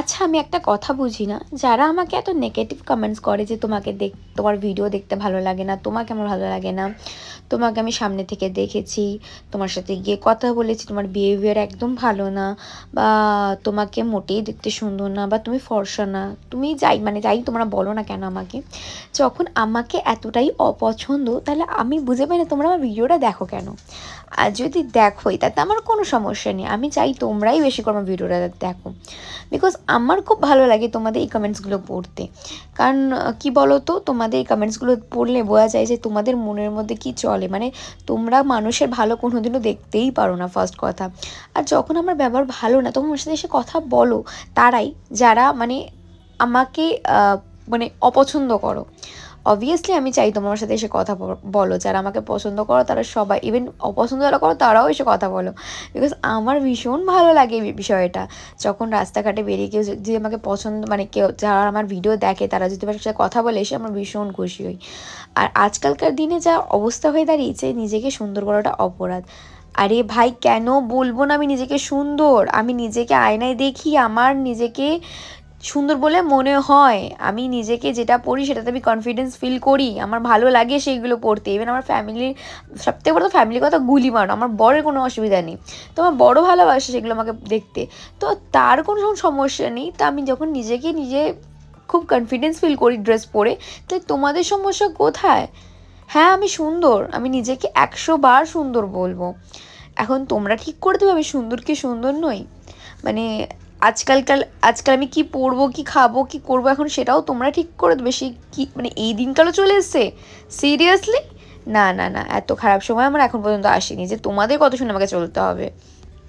আচ্ছা আমি একটা কথা বুঝি না যারা আমাকে এত নেগেটিভ কমেন্টস করে যে তোমাকে দেখ তোমার ভিডিও দেখতে ভালো লাগে না তোমাকে আমার ভালো লাগে না তোমাকে আমি সামনে থেকে দেখেছি তোমার সাথে গিয়ে কথা বলেছি তোমার বিহেভিয়ার একদম ভালো না বা তোমাকে মোটেই দেখতে সুন্দর না বা তুমি ফর্সা না তুমি যাই মানে যাই তোমরা বলো না কেন আমাকে যখন আমাকে এতটাই অপছন্দ তাহলে আমি বুঝে পাই না তোমরা আমার ভিডিওটা দেখো কেন আর যদি দেখোই তাতে আমার কোনো সমস্যা নেই আমি চাই তোমরাই বেশি করে আমার ভিডিওটা দেখো বিকজ আমার খুব ভালো লাগে তোমাদের এই কমেন্টসগুলো পড়তে কারণ কি বলো তো তোমাদের এই কমেন্টসগুলো পড়লে বোঝা যায় যে তোমাদের মনের মধ্যে কি চলে মানে তোমরা মানুষের ভালো কোনোদিনও দেখতেই পারো না ফার্স্ট কথা আর যখন আমার ব্যবহার ভালো না তখন আমার সাথে এসে কথা বলো তারাই যারা মানে আমাকে মানে অপছন্দ করো অবভিয়াসলি আমি চাই তোমার সাথে এসে কথা বলো যারা আমাকে পছন্দ করো তারা সবাই ইভেন অপছন্দ যারা করো তারাও এসে কথা বলো বিকজ আমার ভীষণ ভালো লাগে এই বিষয়টা যখন রাস্তাঘাটে বেরিয়ে কেউ যদি আমাকে পছন্দ মানে কেউ যারা আমার ভিডিও দেখে তারা যদি আমার সাথে কথা বলে এসে আমার ভীষণ খুশি হই আর আজকালকার দিনে যা অবস্থা হয়ে দাঁড়িয়েছে নিজেকে সুন্দর করাটা অপরাধ আরে ভাই কেন বলবো না আমি নিজেকে সুন্দর আমি নিজেকে আয়নায় দেখি আমার নিজেকে সুন্দর বলে মনে হয় আমি নিজেকে যেটা পড়ি সেটাতে আমি কনফিডেন্স ফিল করি আমার ভালো লাগে সেইগুলো পড়তে ইভেন আমার ফ্যামিলির সবথেকে বড় তো ফ্যামিলির কথা গুলি মারো আমার বড়ের কোনো অসুবিধা নেই তো আমার বড়ো ভালোবাসে সেগুলো আমাকে দেখতে তো তার কোনো সমস্যা নেই তা আমি যখন নিজেকে নিজে খুব কনফিডেন্স ফিল করি ড্রেস পরে তাই তোমাদের সমস্যা কোথায় হ্যাঁ আমি সুন্দর আমি নিজেকে একশো বার সুন্দর বলবো এখন তোমরা ঠিক করে দেবে আমি সুন্দর কি সুন্দর নই মানে আজকালকাল আজকাল আমি কি পরবো কি খাবো কি করবো এখন সেটাও তোমরা ঠিক করে দেবে সেই কি মানে এই দিনকালও চলে এসছে সিরিয়াসলি না না না এত খারাপ সময় আমার এখন পর্যন্ত আসেনি যে তোমাদের কত শুনে আমাকে চলতে হবে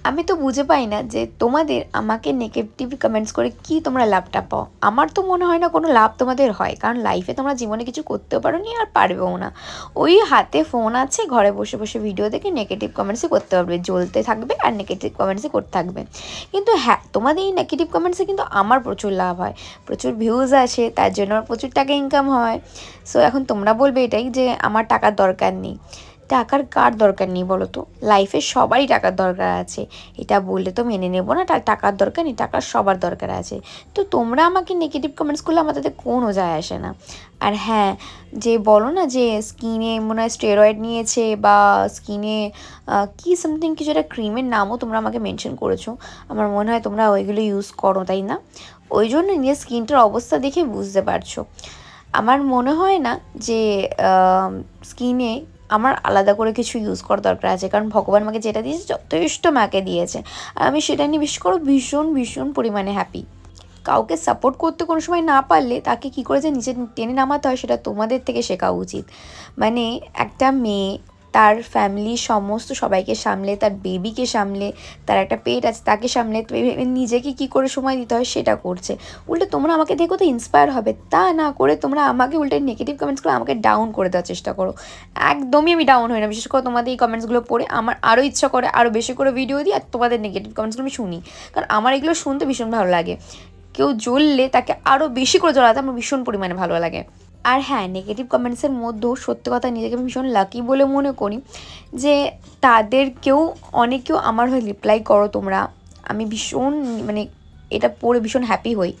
আমি তো বুঝে পাই না যে তোমাদের আমাকে নেগেটিভ কমেন্টস করে কি তোমরা লাভটা পাও আমার তো মনে হয় না কোনো লাভ তোমাদের হয় কারণ লাইফে তোমরা জীবনে কিছু করতেও পারো নি আর পারবেও না ওই হাতে ফোন আছে ঘরে বসে বসে ভিডিও দেখে নেগেটিভ কমেন্টসই করতে পারবে জ্বলতে থাকবে আর নেগেটিভ কমেন্টসই করতে থাকবে কিন্তু হ্যাঁ তোমাদের এই নেগেটিভ কমেন্টসে কিন্তু আমার প্রচুর লাভ হয় প্রচুর ভিউজ আছে তার জন্য প্রচুর টাকা ইনকাম হয় সো এখন তোমরা বলবে এটাই যে আমার টাকার দরকার নেই টাকার কার দরকার নেই বলো তো লাইফে সবারই টাকার দরকার আছে এটা বললে তো মেনে নেবো না টাকার দরকার নেই টাকার সবার দরকার আছে তো তোমরা আমাকে নেগেটিভ কমেন্টস করলে আমার তাতে কোনো যায় আসে না আর হ্যাঁ যে বলো না যে স্কিনে মনে হয় স্টেরয়েড নিয়েছে বা স্কিনে কি সামথিং কিছু একটা ক্রিমের নামও তোমরা আমাকে মেনশন করেছো আমার মনে হয় তোমরা ওইগুলো ইউজ করো তাই না ওই জন্য নিজের স্কিনটার অবস্থা দেখে বুঝতে পারছো আমার মনে হয় না যে স্কিনে আমার আলাদা করে কিছু ইউজ করার দরকার আছে কারণ ভগবান আমাকে যেটা দিয়েছে যথেষ্ট মাকে দিয়েছে আর আমি সেটা নিয়ে বিশেষ করে ভীষণ ভীষণ পরিমাণে হ্যাপি কাউকে সাপোর্ট করতে কোনো সময় না পারলে তাকে কি করে যে নিচে টেনে নামাতে হয় সেটা তোমাদের থেকে শেখা উচিত মানে একটা মেয়ে তার ফ্যামিলির সমস্ত সবাইকে সামলে তার বেবিকে সামলে তার একটা পেট আছে তাকে সামলে নিজেকে কি করে সময় দিতে হয় সেটা করছে উল্টে তোমরা আমাকে দেখো তো ইন্সপায়ার হবে তা না করে তোমরা আমাকে উল্টে নেগেটিভ কমেন্টস করে আমাকে ডাউন করে দেওয়ার চেষ্টা করো একদমই আমি ডাউন হই না বিশেষ করে তোমাদের এই কমেন্টসগুলো পড়ে আমার আরও ইচ্ছা করে আরও বেশি করে ভিডিও দিই আর তোমাদের নেগেটিভ কমেন্টসগুলো আমি শুনি কারণ আমার এগুলো শুনতে ভীষণ ভালো লাগে কেউ জ্বললে তাকে আরও বেশি করে জ্বলাতে আমার ভীষণ পরিমাণে ভালো লাগে আর হ্যাঁ নেগেটিভ কমেন্টসের মধ্যেও সত্যি কথা নিজেকে ভীষণ লাকি বলে মনে করি যে তাদেরকেও অনেকেও আমার হয়ে রিপ্লাই করো তোমরা আমি ভীষণ মানে এটা পড়ে ভীষণ হ্যাপি হই